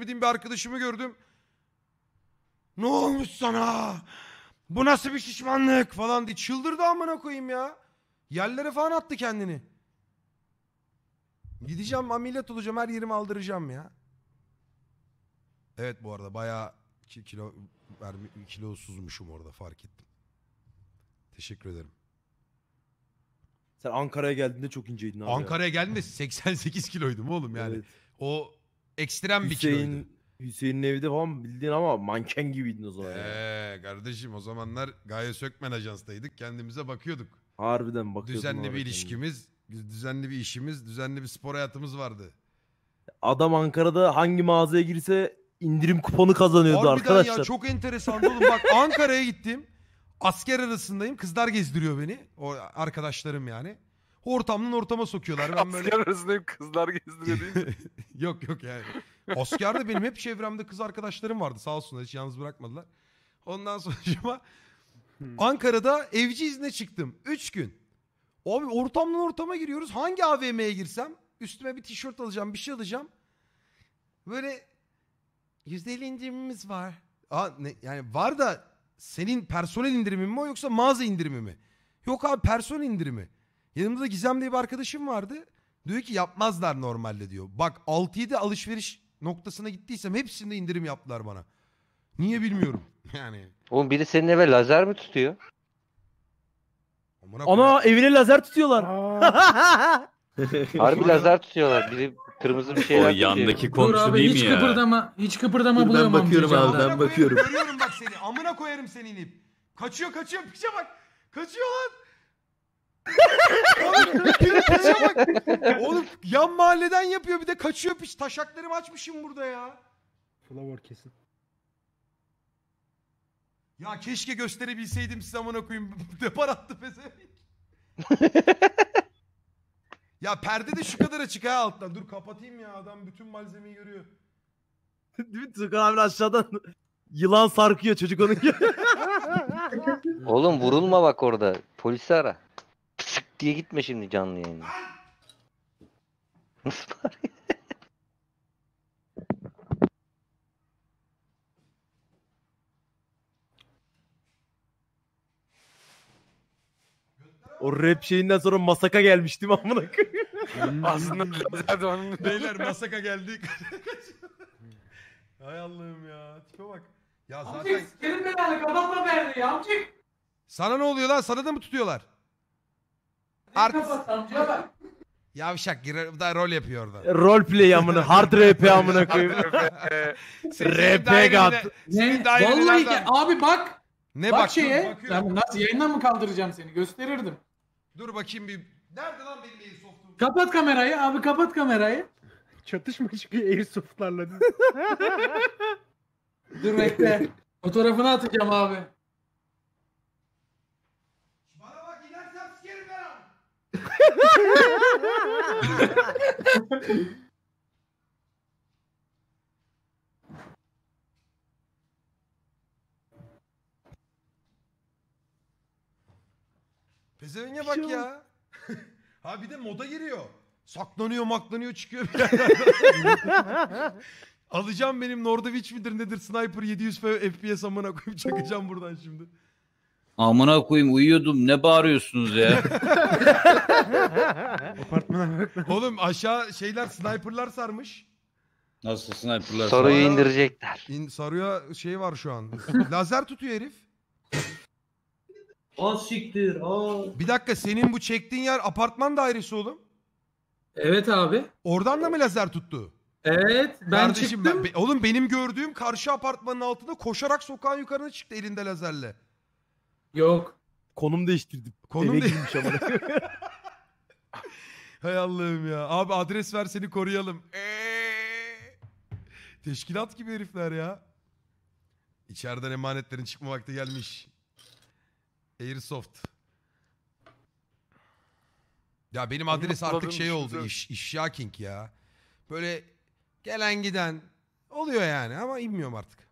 bildiğim bir arkadaşımı gördüm. Ne olmuş sana? Bu nasıl bir şişmanlık falan diye çıldırdı amına koyayım ya. Yerlere falan attı kendini. Gideceğim ameliyat olacağım her yerimi aldıracağım ya. Evet bu arada bayağı kilo vermi, kilosuzmuşum orada fark ettim. Teşekkür ederim. Sen Ankara'ya geldiğinde çok inceydin abi. Ankara'ya geldiğimde 88 kiloydum oğlum yani. Evet. O Ekstrem bir kiloydu. Hüseyin, Hüseyin'in evinde falan bildiğin ama manken gibiydin o zaman. yani. Ee, kardeşim o zamanlar Gaye Sökmen Ajans'taydık. Kendimize bakıyorduk. Harbiden bakıyorduk. Düzenli bir harbiden. ilişkimiz, düzenli bir işimiz, düzenli bir spor hayatımız vardı. Adam Ankara'da hangi mağazaya girse indirim kuponu kazanıyordu Harbiden arkadaşlar. ya çok enteresan oğlum. Bak Ankara'ya gittim. Asker arasındayım. Kızlar gezdiriyor beni. O arkadaşlarım yani. Ortamdan ortama sokuyorlar. Ben böyle... Asker arasında kızlar gezdiriyor yok yok yani. Askerde benim hep çevremde kız arkadaşlarım vardı sağ olsunlar hiç yalnız bırakmadılar. Ondan sonra hmm. Ankara'da evci izne çıktım. Üç gün. Abi ortamdan ortama giriyoruz. Hangi AVM'ye girsem üstüme bir tişört alacağım bir şey alacağım. Böyle yüzde elli indirimimiz var. Aa, ne, yani var da senin personel indirimi mi o yoksa mağaza indirimi mi? Yok abi personel indirimi. Yanımda da Gizem diye bir arkadaşım vardı. Diyor ki yapmazlar normalde diyor. Bak 6-7 alışveriş noktasına gittiysem hepsinde indirim yaptılar bana. Niye bilmiyorum. Yani. Oğlum biri senin eve lazer mi tutuyor? Ona Ana evine lazer tutuyorlar. Harbi lazer tutuyorlar. Biri kırmızı bir O şeyler yandaki Dur komşu abi hiç değil mi ya? kıpırdama, hiç kıpırdama Dur, ben bakıyorum abi, ben bakıyorum. Görüyorum bak seni. Amına koyarım seni inip. Kaçıyor kaçıyor. Piçe bak. Kaçıyor lan. Oğlum bak. Oğlum yan mahalleden yapıyor bir de kaçıyor piç. Taşaklarımı açmışım burada ya. Flavor kesin. Ya keşke gösterebilseydim size amına koyayım. Depar attı pezevenk. ya perde de şu kadar açık ha alttan. Dur kapatayım ya adam bütün malzemeyi görüyor. Değil mi? abi aşağıdan yılan sarkıyor çocuk onun gibi. Oğlum vurulma bak orada. Polisi ara diye gitme şimdi canlı yayına. Nasıl bağırıyor? O rap şeyinden sonra masaka gelmiştim amına koyayım. Hmm. Aslında zaten onun Beyler masaka geldik. Hay Allah'ım ya. Tipe bak. Ya zaten... Amcık sikerim belanı kafasına verdi amcık. Sana ne oluyor lan? Sana da mı tutuyorlar? Art... Yavşak girer da rol yapıyor orada. E, play, amına, hard rap amına koyayım. Rap e, gat. Ne? Vallahi ki, abi bak. Ne bak, bak şeye. Ben nasıl yayından mı kaldıracağım seni? Gösterirdim. Dur bakayım bir. Nerede lan benim airsoft'um? Kapat kamerayı abi kapat kamerayı. Çatışma çıkıyor airsoft'larla. Dur bekle. Fotoğrafını atacağım abi. Pezevenge bak ya. ha bir de moda giriyor. Saklanıyor maklanıyor çıkıyor Alacağım benim Nordovic midir nedir sniper 700 FPS amına koyup çakacağım buradan şimdi. Amına koyayım uyuyordum ne bağırıyorsunuz ya? Oğlum aşağı şeyler sniperlar sarmış. Nasıl sniperlar? Soruyu Aa. indirecekler. İn, Saru'ya şey var şu an. Lazer tutuyor herif. Aa siktir. Aa. Bir dakika senin bu çektiğin yer apartman dairesi oğlum. Evet abi. Oradan da mı lazer tuttu? Evet ben Kardeşim, çıktım. Ben, oğlum benim gördüğüm karşı apartmanın altında koşarak sokağın yukarına çıktı elinde lazerle. Yok. Konum değiştirdim. Konum Eve de... girmiş ama. Hay Allah'ım ya. Abi adres ver seni koruyalım. Eee. Teşkilat gibi herifler ya. İçeriden emanetlerin çıkma vakti gelmiş. Airsoft. Ya benim adres artık şey, şey oldu. iş işya King ya. Böyle gelen giden oluyor yani ama inmiyorum artık.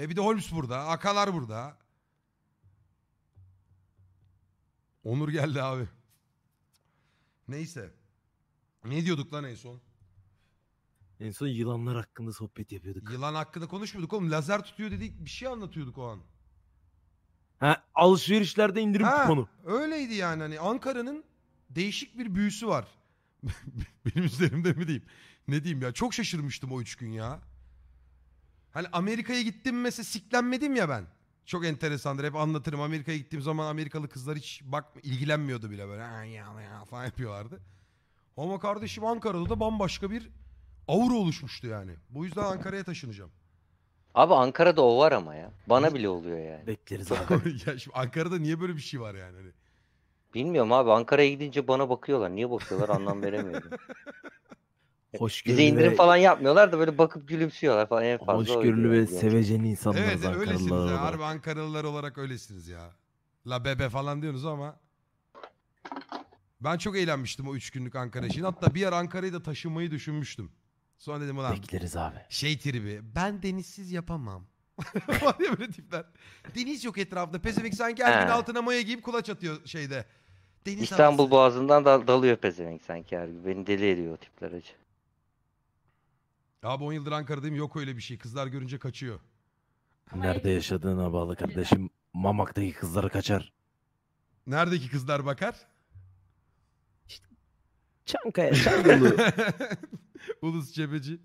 E bir de Holmes burada. Akalar burada. Onur geldi abi. Neyse. Ne diyorduk lan en son? En son yılanlar hakkında sohbet yapıyorduk. Yılan hakkında konuşmuyorduk oğlum. Lazer tutuyor dedik bir şey anlatıyorduk o an. Ha, alışverişlerde indirim ha, kuponu. Öyleydi yani hani Ankara'nın değişik bir büyüsü var. Benim üzerimde mi diyeyim? Ne diyeyim ya? Çok şaşırmıştım o üç gün ya. Hani Amerika'ya gittim mesela siklenmedim ya ben. Çok enteresandır hep anlatırım Amerika'ya gittiğim zaman Amerikalı kızlar hiç bak ilgilenmiyordu bile böyle ya ya falan yapıyorlardı. Ama kardeşim Ankara'da da bambaşka bir aura oluşmuştu yani. Bu yüzden Ankara'ya taşınacağım. Abi Ankara'da o var ama ya. Bana bile oluyor yani. Bekleriz abi. ya şimdi Ankara'da niye böyle bir şey var yani? Hani? Bilmiyorum abi Ankara'ya gidince bana bakıyorlar. Niye bakıyorlar anlam veremiyorum. Hoşgörülü Bize indirim ve- falan yapmıyorlar da böyle bakıp gülümsüyorlar falan en fazla. Hoşgörülü ve sevecen insanlar Evet öylesiniz Ankaralılar ya. olarak. Harbi Ankaralılar olarak öylesiniz ya. La bebe falan diyorsunuz ama. Ben çok eğlenmiştim o üç günlük Ankara için. Hatta bir yer Ankara'yı da taşımayı düşünmüştüm. Sonra dedim ulan Bekleriz abi. şey tribi. Ben denizsiz yapamam. Var ya böyle tipler. Deniz yok etrafında. Pezevenk sanki her gün altına maya giyip kulaç atıyor şeyde. Deniz İstanbul havası. Boğazı'ndan da dalıyor pezevenk sanki her gün. Beni deli ediyor o tipler acı. Abi 10 yıldır Ankara'dayım yok öyle bir şey. Kızlar görünce kaçıyor. Nerede yaşadığına bağlı kardeşim. Mamak'taki kızları kaçar. Neredeki kızlar bakar? Çankaya, Çangılı. Ulus Cebeci.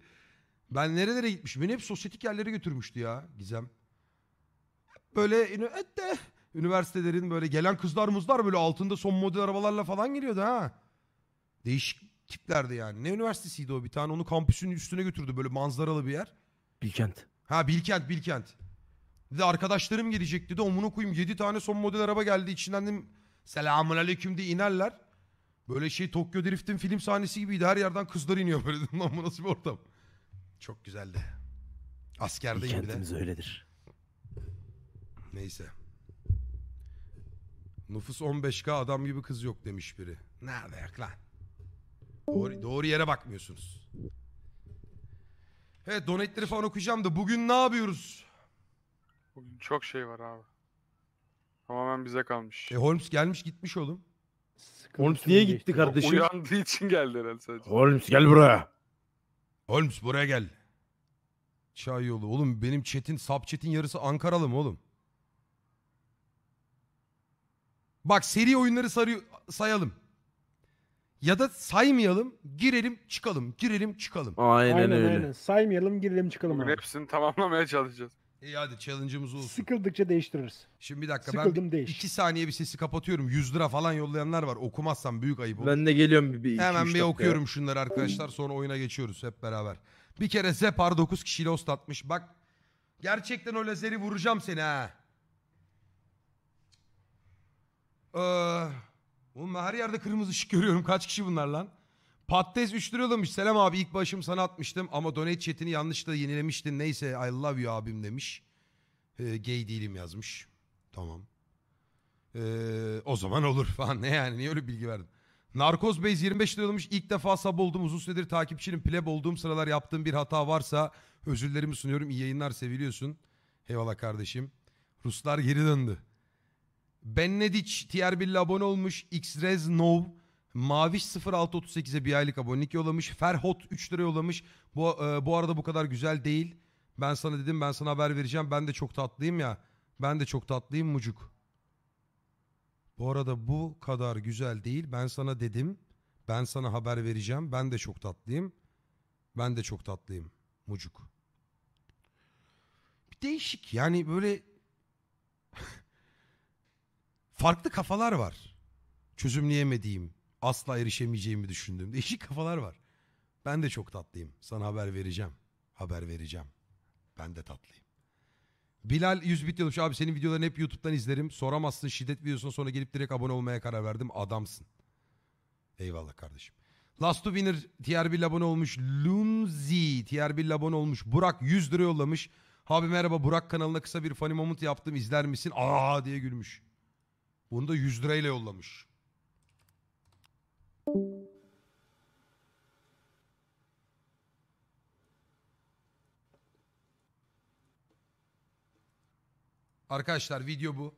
Ben nerelere gitmiş? Beni hep sosyetik yerlere götürmüştü ya Gizem. Böyle ünü- ette üniversitelerin böyle gelen kızlar muzlar böyle altında son model arabalarla falan geliyordu ha. Değişik tiplerdi yani. Ne üniversitesiydi o bir tane? Onu kampüsünün üstüne götürdü böyle manzaralı bir yer. Bilkent. Ha Bilkent Bilkent. Dedi arkadaşlarım gelecek dedi. Omunu koyayım 7 tane son model araba geldi. İçinden dedim selamun aleyküm diye inerler. Böyle şey Tokyo Drift'in film sahnesi gibiydi. Her yerden kızlar iniyor böyle. Dedim lan bu nasıl bir ortam. Çok güzeldi. Askerdeyim bir de. Bilkentimiz öyledir. Neyse. Nüfus 15k adam gibi kız yok demiş biri. Nerede yak lan? Doğru, doğru yere bakmıyorsunuz. Evet donetleri falan okuyacağım da bugün ne yapıyoruz? Bugün çok şey var abi. Tamamen bize kalmış. E Holmes gelmiş gitmiş oğlum. Holmes niye gitti kardeşim? Uyandığı için geldi herhalde sadece. Holmes gel buraya. Holmes buraya gel. Çay yolu. Oğlum benim chat'in, Sap chat'in yarısı Ankaralı mı oğlum? Bak seri oyunları sarıyor, sayalım. Ya da saymayalım, girelim, çıkalım, girelim, çıkalım. Aynen, Aynen öyle. aynen. Saymayalım girelim çıkalım. Bugün hepsini tamamlamaya çalışacağız. İyi hadi challenge'ımız olsun. Sıkıldıkça değiştiririz. Şimdi bir dakika ben Sıkıldım bir- değiş. iki saniye bir sesi kapatıyorum. 100 lira falan yollayanlar var. Okumazsam büyük ayıp olur. Ben de geliyorum bir, bir Hemen üç bir dakika. okuyorum şunları arkadaşlar sonra oyuna geçiyoruz hep beraber. Bir kere Zepar 9 kişiyle host atmış. Bak gerçekten o lazeri vuracağım seni ha. Ee, Oğlum ben her yerde kırmızı ışık görüyorum. Kaç kişi bunlar lan? Patates 3 lira demiş. Selam abi ilk başım sana atmıştım ama donate chatini yanlışlıkla yenilemiştin. Neyse I love you abim demiş. Ee, gay değilim yazmış. Tamam. Ee, o zaman olur falan. Ne yani niye öyle bilgi verdin? Narkoz bey 25 lira demiş. İlk defa sab oldum. Uzun süredir takipçinin pleb olduğum sıralar yaptığım bir hata varsa özürlerimi sunuyorum. İyi yayınlar seviliyorsun. Eyvallah kardeşim. Ruslar geri döndü. Bennediç tr abone olmuş. Xreznov Maviş 0638'e bir aylık abonelik yollamış. Ferhot 3 lira yollamış. Bu, e, bu arada bu kadar güzel değil. Ben sana dedim ben sana haber vereceğim. Ben de çok tatlıyım ya. Ben de çok tatlıyım mucuk. Bu arada bu kadar güzel değil. Ben sana dedim. Ben sana haber vereceğim. Ben de çok tatlıyım. Ben de çok tatlıyım. Mucuk. Bir değişik yani böyle farklı kafalar var. Çözümleyemediğim, asla erişemeyeceğimi düşündüğüm değişik kafalar var. Ben de çok tatlıyım. Sana haber vereceğim. Haber vereceğim. Ben de tatlıyım. Bilal 100 bit yazmış. Abi senin videolarını hep YouTube'dan izlerim. Soramazsın şiddet videosuna sonra gelip direkt abone olmaya karar verdim. Adamsın. Eyvallah kardeşim. Last to Winner bir abone olmuş. Lunzi bir abone olmuş. Burak 100 lira yollamış. Abi merhaba Burak kanalına kısa bir funny moment yaptım izler misin? Aa diye gülmüş. Bunu da 100 lirayla yollamış. Arkadaşlar video bu.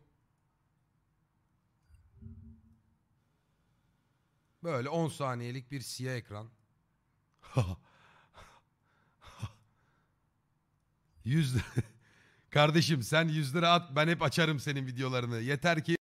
Böyle 10 saniyelik bir siyah ekran. 100 lira. Kardeşim sen 100 lira at ben hep açarım senin videolarını. Yeter ki